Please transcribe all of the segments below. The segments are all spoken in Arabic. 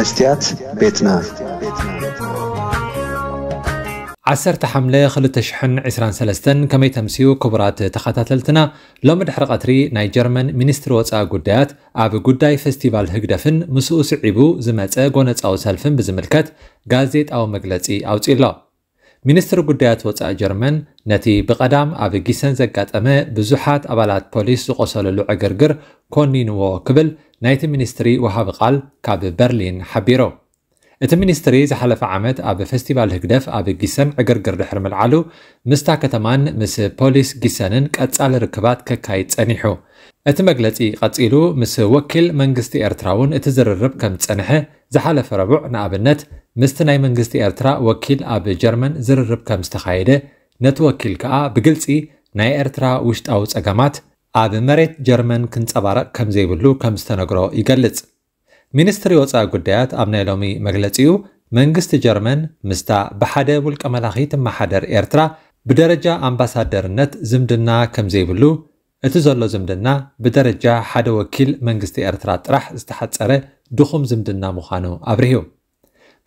مستيات بيتنا عسرت حملة خلت تشحن عسران سلستن كما يتمسيو كبرات تخاتلتنا لو مدحرق أتري ناي جرمن منستر واتس آقو ديات قداي فستيفال هكدفن مسؤوس عبو زمات آقو آو سلفن بزملكت غازيت آو مقلتي آو تيلو ሚኒስትሪ ጉዳያት ወጻኢ ጀርመን ነቲ ብቐዳም ኣብ ጊሰን ዘጋጠመ ብዙሓት ኣባላት ፖሊስ ዝቆሰለሉ ዕግርግር ኮኒንዎ ክብል ናይቲ ሚኒስትሪ ወሃቢ ቓል ካብ በርሊን ሓቢሮ እቲ ሚኒስትሪ ዝሓለፈ ዓመት ኣብ ፌስቲቫል ህግደፍ ኣብ ጊሰን ዕግርግር ድሕሪ ምልዓሉ ምስታ ከተማን ምስ ፖሊስ ጊሰንን ቀጻሊ ርክባት ከካይድ ጸኒሑ እቲ መግለጺ ቀጺሉ ምስ ወኪል መንግስቲ ኤርትራ እውን እቲ ዝርርብ ከም ዝጸንሐ ዝሓለፈ ረቡዕ ንኣብነት ምስቲ ናይ መንግስቲ ኤርትራ ወኪል ኣብ ጀርመን ዝርርብ ከም ዝተኻየደ ነቲ ወኪል ከዓ ብግልፂ ናይ ኤርትራ ውሽጣዊ ፀገማት ኣብ መሬት ጀርመን ክንፀባረቕ ከም ዘይብሉ ከም ዝተነግሮ ይገልጽ ሚኒስትሪ ወፃኢ ጉዳያት ኣብ ናይ ሎሚ መግለጺኡ መንግስቲ ጀርመን ምስታ ብሓደ ውልቀ መላኺ ትመሓደር ኤርትራ ብደረጃ ኣምባሳደርነት ዝምድና ከም ዘይብሉ እቲ ዘሎ ዝምድና ብደረጃ ሓደ ወኪል መንግስቲ ኤርትራ ጥራሕ ዝተሓፀረ ድኹም ዝምድና ምዃኑ ኣብርሂቡ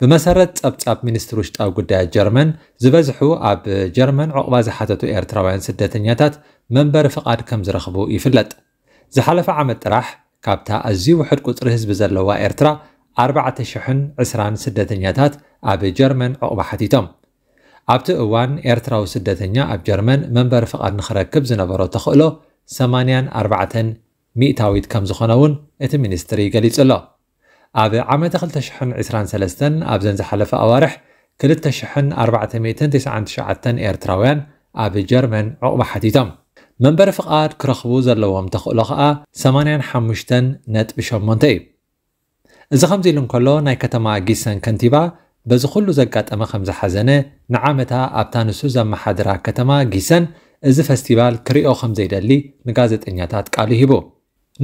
بمسرت أبتاب مينستروش تاو قداء جرمن زبزحو عب جرمن عقبا زحاتتو إيرتراوين سدتنياتات منبر فقاد كم زرخبو يفلت زحلف عمد راح كابتا أزي وحد قطر هزب زلوا إيرترا أربعة شحن عسران سدتنياتات عب جرمن عقبا حتيتم ኣብቲ እዋን ኤርትራዊ ስደተኛ ኣብ ጀርመን መንበሪ ፍቓድ ንኽረክብ ዝነበሮ ተኽእሎ 84 ሚእታዊት ከም ዝኾነ እውን እቲ ሚኒስትሪ ገሊጹ ኣሎ ኣብ ዓመት 223 ኣብ ዘንዝሓለፈ ኣዋርሕ 2499 ኤርትራውያን ኣብ ጀርመን ዕቑባ ሓቲቶም መንበሪ ፍቓድ ክረኽቡ ዘለዎም ተኽእሎ ኸኣ 85.8 እዩ እዚ ከምዚ ኢሉ እንከሎ ናይ ከተማ ጊሰን ከንቲባ በዚ ኩሉ ዘጋጠመ ከም ዝሓዘነ ንዓመታ ኣብታ ንሱ ዘመሓድራ ከተማ ጊሰን እዚ ፈስቲቫል ክሪኦ ከም ዘይደሊ ንጋዜጠኛታት ቃሉ ሂቡ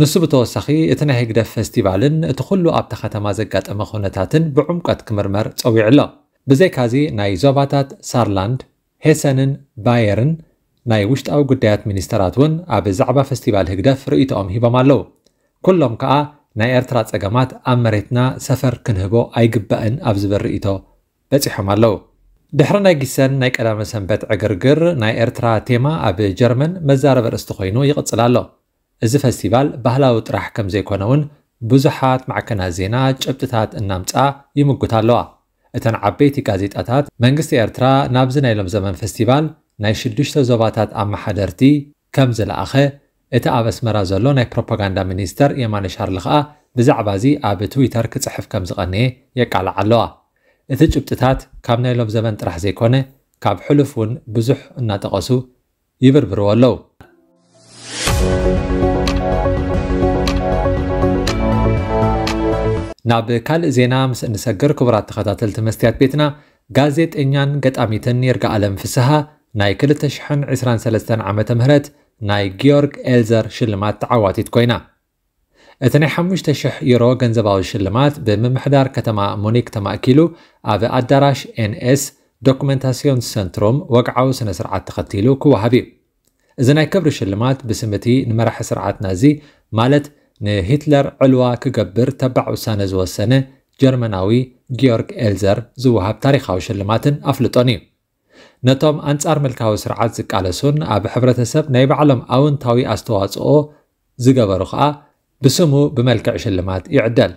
ንሱ ብተወሳኺ እቲ ናይ ህግደፍ ፌስቲቫልን እቲ ኩሉ ኣብቲ ከተማ ዘጋጠመ ኩነታትን ብዕምቀት ክምርመር ፀዊዕ ኣሎ ብዘይካዚ ናይ ዞባታት ሳርላንድ ሄሰንን ባየርን ናይ ውሽጣዊ ጉዳያት ሚኒስተራት እውን ኣብ ዛዕባ ፌስቲቫል ህግደፍ ርእቶኦም ሂቦም ኣለው ኩሎም ከዓ ናይ ኤርትራ ፀገማት ኣብ መሬትና ሰፈር ክንህቦ ኣይግባእን ኣብ ዝብል ርእቶ በፂሖም ኣለው ድሕሪ ናይ ጊሰን ናይ ቀዳመ ሰንበት ዕግርግር ናይ ኤርትራ ቴማ ኣብ ጀርመን መዛረበ ርእስቲ ኮይኑ ይቕፅል ኣሎ እዚ ፌስቲቫል ባህላዊ ጥራሕ ከም ዘይኮነ እውን ብዙሓት ማዕከናት ዜና ጭብጥታት እናምፃ ይምጉት ኣለዋ እተን ዓበይቲ ጋዜጣታት መንግስቲ ኤርትራ ናብዚ ናይ ሎም ዘመን ፌስቲቫል ናይ ሽዱሽተ ዞባታት ኣመሓደርቲ ከም ዝለኣኸ እቲ ኣብ ኣስመራ ዘሎ ናይ ፕሮፓጋንዳ ሚኒስተር የማነ ሻርሊ ከዓ ብዛዕባ እዚ ኣብ ትዊተር ክጽሕፍ ከም ዝቐነየ የቃልዕ ኣለዋ እቲ ጭብጥታት ካብ ናይ ሎም ዘመን ጥራሕ ዘይኮነ ካብ ሕሉፍ እውን ብዙሕ እናጠቐሱ ይብርብርዎ ኣለዉ ናብ ካልእ ዜና ምስ እንሰግር ክቡራት ተኸታተልቲ መስትያት ቤትና ጋዜጠኛን ገጣሚትን ይርጋ ኣለም ፍስሓ ናይ 2023 ዓ ም ናይ ጊዮርግ ኤልዘር ሽልማት ተዓዋቲት ኮይና እቲ ናይ 5,000 ዩሮ ገንዘባዊ ሽልማት ብምምሕዳር ከተማ ሙኒክ ተማእኪሉ ኣብ ኣዳራሽ ኤንኤስ ዶኩመንታሲዮን ሰንትሮም ወግዓዊ ስነ ስርዓት ተኸቲሉ ክወሃብ እዩ እዚ ናይ ክብሪ ሽልማት ብስምቲ ንመራሒ ስርዓት ናዚ ማለት ንሂትለር ዕልዋ ክገብር ተባዕ ውሳነ ዝወሰነ ጀርመናዊ ጊዮርግ ኤልዘር ዝውሃብ ታሪኻዊ ሽልማትን ኣፍልጦን እዩ ነቶም ኣንጻር መልካዊ ስርዓት ዝቃለሱን ኣብ ሕብረተሰብ ናይ ባዕሎም ኣውንታዊ ኣስተዋፅኦ ዝገበሩ ከዓ ብስሙ ብመልክዕ ሽልማት ይዕደል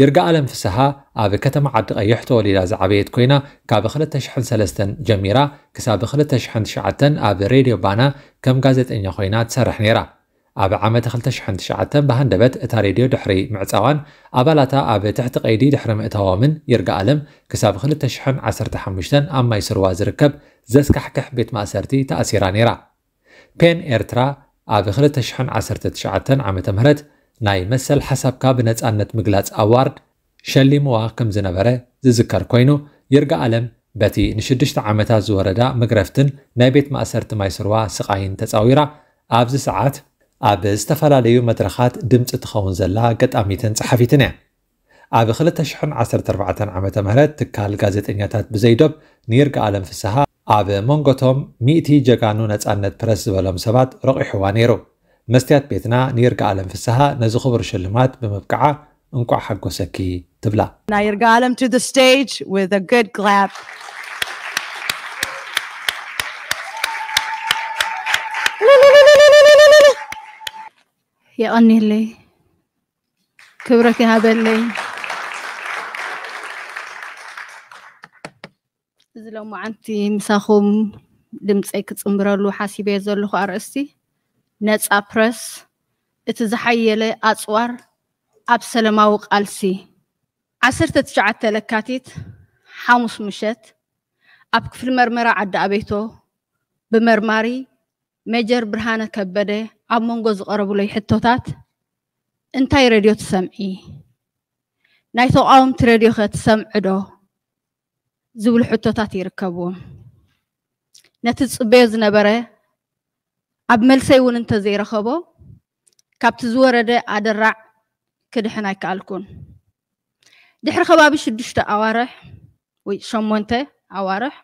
ይርጋ ኣለም ፍስሓ ኣብ ከተማ ዓዲ ቀይሕ ተወሊዳ ዝዓበየት ኮይና ካብ 2003 ጀሚራ ክሳብ 2009 ኣብ ሬድዮ ባና ከም ጋዜጠኛ ኮይና ትሰርሕ ነይራ ኣብ ዓመ 2009 ብሃንደበት እታ ሬድዮ ድሕሪ ምዕፃዋን ኣባላታ ኣብ ትሕቲ ቀይዲ ድሕሪ ምእታዎምን ይርጋ ኣለም ክሳብ 2015 ኣብ ማይ ስርዋ ዝርከብ ዘስካሕክሕ ቤት ማእሰርቲ ተኣሲራ ነይራ ፔን ኤርትራ ኣብ 2019 ዓ ም ናይ መሰል ሓሳብካ ብነፃነት ምግላፅ ኣዋርድ ሸሊምዋ ከም ዝነበረ ዝዝከር ኮይኑ ይርጋ ኣለም በቲ ንሽዱሽተ ዓመታት ዝወረዳ መግረፍትን ናይ ቤት ማእሰርቲ ማይ ስርዋ ስቓይን ተፃዊራ ኣብዚ ሰዓት ኣብ ዝተፈላለዩ መድረኻት ድምፂ ትኸውን ዘላ ገጣሚትን ፀሓፊትን እያ ኣብ 214 ዓ ም ትካል ጋዜጠኛታት ብዘይዶብ ንይርጋ ኣለም ፍስሓ ኣብ መንጎቶም ሚእቲ ጀጋኑ ነፃነት ፕረስ ዝበሎም ሰባት ረቂሕዋ ነይሩ መስትያት ቤትና ንይርጋ ኣለም ፍስሓ ነዚ ክቡር ሽልማት ብምብቅዓ እንቋዕ ሓጎሰኪ ትብላ ኣለም ቱ يأني لي كبرك هذا لي እዚ ሎማዓንቲ ምሳኹም ድምፀይ ክፅምብረሉ ሓሲበየ ዘለኹ ኣርእስቲ ነፃ ፕረስ እቲ ዝሓየለ ኣፅዋር ኣብ ሰላማዊ ቃልሲ 19 ለካቲት ሓሙስ ምሸት ኣብ ክፍሊ መርመራ ዓዲ ኣቤቶ ብመርማሪ መጀር ብርሃነ ከበደ ኣብ መንጎ ዝቐረቡለይ ሕቶታት እንታይ ረድዮ ትሰምዒ ናይ ተቃውምቲ ረድዮ ኸ ትሰምዕ ዶ ዝብሉ ሕቶታት ይርከብዎም ነቲ ፅበዮ ዝነበረ ኣብ መልሰይ እውን እንተዘይረኸቦ ካብቲ ዝወረደ ኣደራዕ ክድሕን ኣይከኣልኩን ድሕሪ ከባቢ ሽዱሽተ ኣዋርሕ ወይ ሸሞንተ ኣዋርሕ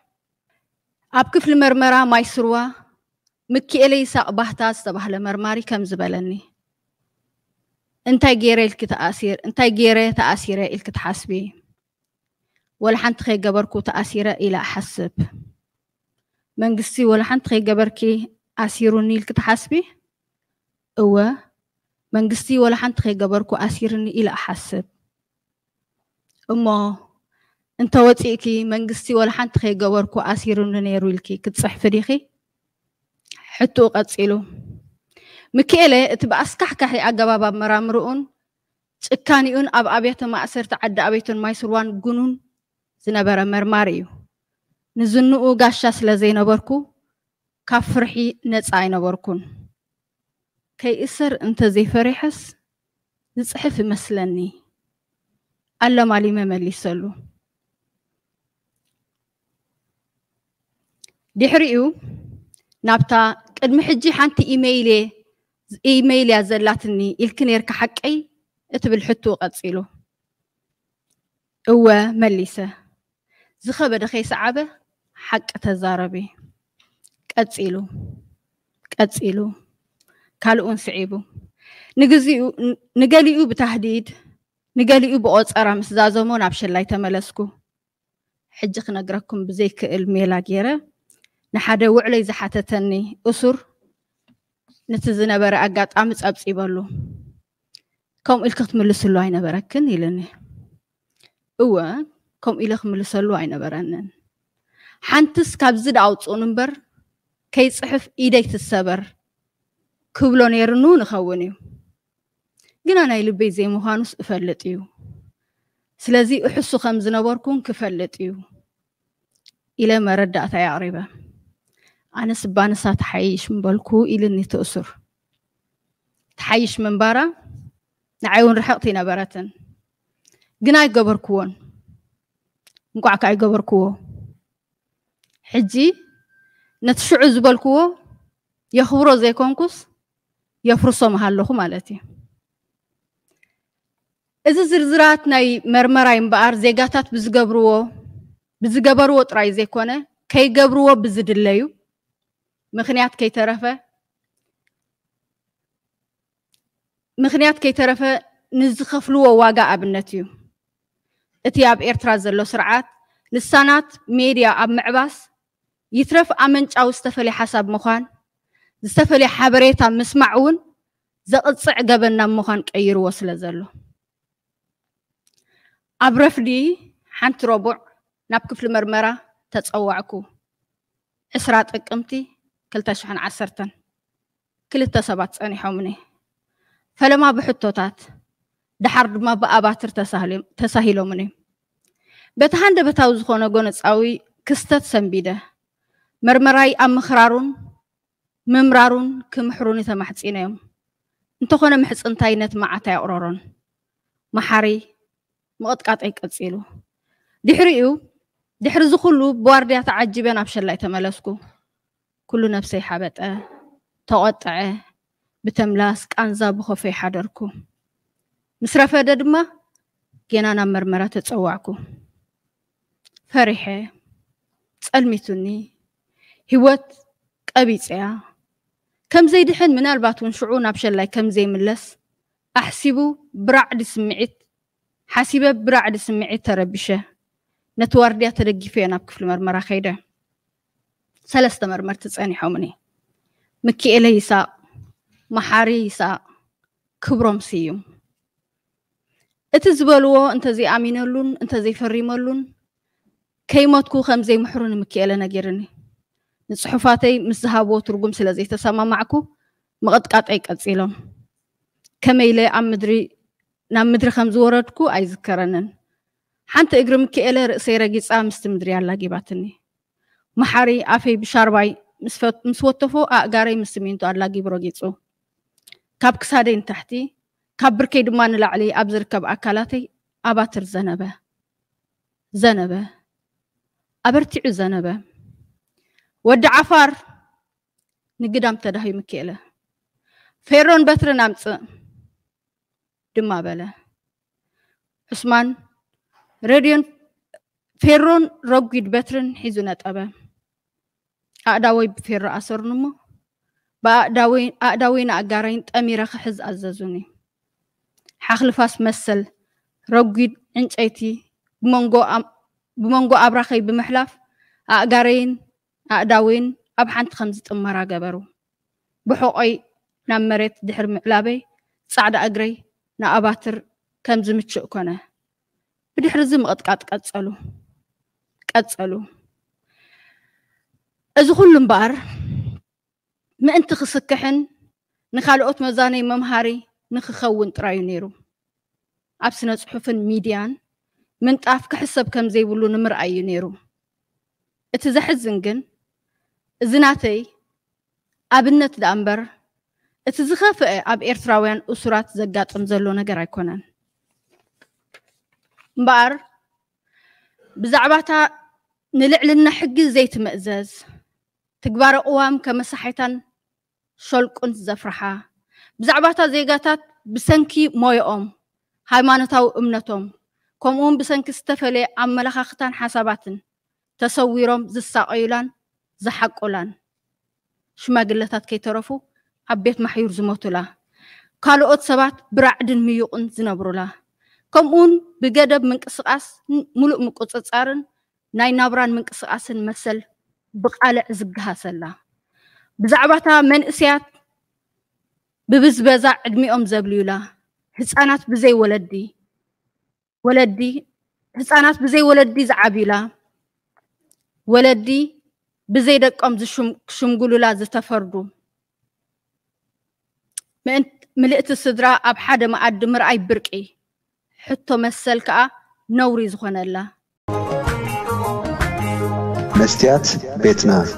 ኣብ ክፍሊ መርመራ ማይ ስርዋ مكيلي سأبهتا سبح لمرماري كم زبلني انتي جيري الك تأثير انتي جيري تأثيري الك تحاسبي ولحن تخي قبركو تأثيري إلى أحسب من قصي ولحن تخي قبركي أثيروني الك تحاسبي هو من قصي ولحن تخي قبركو أثيرني إلى أحسب أما انت وطئتي من قصي ولحن تخي قبركو أثيروني نيرو الكي كتصح فريخي ሕትኡ ቀፂሉ ሚክኤለ እቲ ብኣስካሕካሒ ኣገባብ መራምርኡን ጭካኒኡን ኣብ ኣብያተ ማእሰርቲ ዓዲ ኣቤቱን ማይ ስርዋን ጉኑን ዝነበረ መርማሪ እዩ ንዝንኡ ጋሻ ስለ ዘይነበርኩ ካብ ፍርሒ ነፃ ኣይነበርኩን ከይእሰር እንተዘይፈሪሐስ ዝፅሕፍ ይመስለኒ ኣለማሊመ መሊሰሉ ድሕሪኡ نابتا قد محجي حانتي إيميلي إيميلي أزلاتني إلكن يركا حقي إتب الحتو قد صيلو هو مليسة زخبة دخي سعبة حق تزاربي قد صيلو قد صيلو كالؤون سعيبو نقاليو بتهديد نقاليو بقوت أرام سزازمون عبشل لاي تملسكو حجق نقراكم بزيك الميلا جيره ንሓደ ውዕለይ ዝሓተተኒ እሱር ነቲ ዝነበረ ኣጋጣሚ ፀብፂበሉ ከምኡ ኢል ክትምልስሉ ኣይነበረክን ኢልኒ እወ ከምኡ ኢለ ክምልሰሉ ኣይነበረንን ሓንቲስ ካብዚ ደኣውፅኡን እምበር ከይፅሕፍ ኢደይ ትሰበር ክብሎ ነይርኑ ንኸውን እዩ ግና ናይ ልበይ ዘይምዃኑስ እፈልጥ እዩ ስለዚ እሕሱ ከም ዝነበርኩን ክፈልጥ እዩ ኢለ መረዳእታ የቕሪበ أنس بانسا تحيش من بالكو إلني تأسر تحيش من برا نعيون رحقتي نبرة جناي قبر كون نقع كاي قبر كو حجي نتشعو زبالكو يخبرو زي كونكوس يفرصو مهالوخو مالتي إذا زرزرات ناي مرمراي مبقار زيقاتات بزقبرو بزقبرو طراي زي كونه كي قبرو بزدليو ምክንያት ከይተረፈ ምክንያት ከይተረፈ ንዝኸፍልዎ ዋጋ ኣብነት እዩ እቲ ኣብ ኤርትራ ዘሎ ስርዓት ልሳናት ሜድያ ኣብ ምዕባስ ይትረፍ ኣመንጫዊ ዝተፈለየ ሓሳብ ምዃን ዝተፈለየ ሓበሬታ ምስማዕ እውን ዘቕፅዕ ገበና ምዃን ቀይርዎ ስለ ዘሎ ኣብ ረፍዲ ሓንቲ ረቡዕ ናብ ክፍሊ መርመራ ተፀዋዕኩ 20 ጥቅምቲ كلتا شحن عسرتن كلتا سبات ጸኒሖም እኔ ፈለማ ብሕቶታት ድሓር ድማ ብኣባትር ተሳሂሎም እኔ በቲ ሃንደበታዊ ዝኾነ ጎነፃዊ ክስተት ሰንቢደ መርመራይ ኣብ ምኽራሩን ምምራሩን ክምሕሩን ተማሕፂነዮም እንተኾነ ምሕፅንታይነት መዓታይ ኣቕረሮን መሓሪ ምቕጥቃጠይ ቀፂሉ ድሕሪኡ ድሕሪ ዝኹሉ ብዋርድያ ተዓጂበን ኣብ ሸላይ ተመለስኩ كل نفسي حبت أه، تقطع أه، بتملاس كأنزا بخفي حدركو مسرفة ددما جينا نمر مرات تسوعكو فرحة تسألمتني هوت كأبيتيا كم زي دحن من البات ونشعون أبشلاي كم زي ملس أحسبو برعد سمعت حاسبة برعد سمعت تربشة نتواردية تلقي فينا بكفل مرمرة خيده ሰለስተ መርመርቲ ፀኒሖም እኒ ምኪኤለ ይሳቅ መሓሪ ይሳቅ ክብሮም ስዩም እቲ ዝበልዎ እንተዘይኣሚነሉን እንተዘይፈሪመሉን ከይሞትኩ ከምዘይምሕሩ ንምክኤለ ነጊርኒ ንፅሑፋተይ ምስ ዝሃቦ ትርጉም ስለ ዘይተሰማማዕኩ ምቕጥቃጠይ ቀፂሎም ከመይለ ኣብ ምድሪ ናብ ምድሪ ከም ዝወረድኩ ኣይዝከረንን ሓንቲ እግሪ ምክኤለ ርእሰይ ረጊፃ ምስቲ ምድሪ ኣላጊባትኒ መሓሪ ኣፈይ ብሻርባይ ምስ ወተፎ ኣእጋረይ ምስ ስሚንቶ ኣላጊብሮ ጌጹ ካብ ክሳደይ ንታሕቲ ካብ ብርከይ ድማ ንላዕሊ ኣብ ዝርከብ ኣካላተይ ኣባትር ዘነበ ዘነበ ኣበርቲዑ ዘነበ ወዲ ዓፋር ንግዳም ተዳህዩ ምክኤለ ፌሮን በትሪ ናምፅእ ድማ በለ ዑስማን ሬድዮን ፌሮን ረጉድ በትርን ሒዙ ነጠበ ኣእዳወይ ብፌራ ኣሰሩን እሞ ብኣእዳወይን ኣጋራይን ጠሚረ ክሕዝ ኣዘዙን እዩ ሓኽልፋስ መሰል ረጒድ ዕንጨይቲ ብመንጎ ኣብራኸይ ብምሕላፍ ኣእጋረይን ኣእዳወይን ኣብ ሓንቲ ከም ዝጥመራ ገበሩ ብሕቆይ ናብ መሬት ድሕሪ ምዕላበይ ፃዕዳ እግረይ ንኣባትር ከም ዝምችእ ኮነ ብድሕሪ እዚ ምቕጥቃጥ ቀፀሉ ቀፀሉ أزخل لنبار ما أنت خسكحن نخال أوت مزاني ممهاري نخخون ترايو نيرو أبسنا صحفن ميديان من تقاف كحسب كم زي بلو نمر أيو نيرو اتزحز زنقن زناتي أبنت دامبر اتزخف أب إرتراوين أسرات زقات أمزلو نقراي كونان مبار بزعباتا نلعلن حق زيت مأزاز مأزاز ትግባር እዋም ከመሳሒታን ሸልቁን ዘፍርሓ ብዛዕባ እታ ዜጋታት ብሰንኪ ሞዮኦም ሃይማኖታዊ እምነቶም ከምኡውን ብሰንኪ ዝተፈለየ ኣመለኻኽታን ሓሳባትን ተሰዊሮም ዝሳቀዩላን ዝሓቁላን ሽማግለታት ከይተረፉ ኣብ ቤት ማሕዩር ዝሞቱላ ካልኦት ሰባት ብራዕድን ምይቑን ዝነብሩላ ከምኡውን ብገደብ ምንቅስቃስ ሙሉእ ምቁፅፃርን ናይ ናብራን ምንቅስቃስን መሰል بقالة زقها سلا بزعبتها من اسيات ببزبزع عدمي أم زبليولا هسانات بزي ولدي ولدي هسانات بزي ولدي زعبيلا ولدي بزي دك أم زشم لا زتفردو من ملئت الصدراء أب حدا ما أدمر أي بركي حتى مسلك نوري زخنا الله መስትያት ቤት ናት።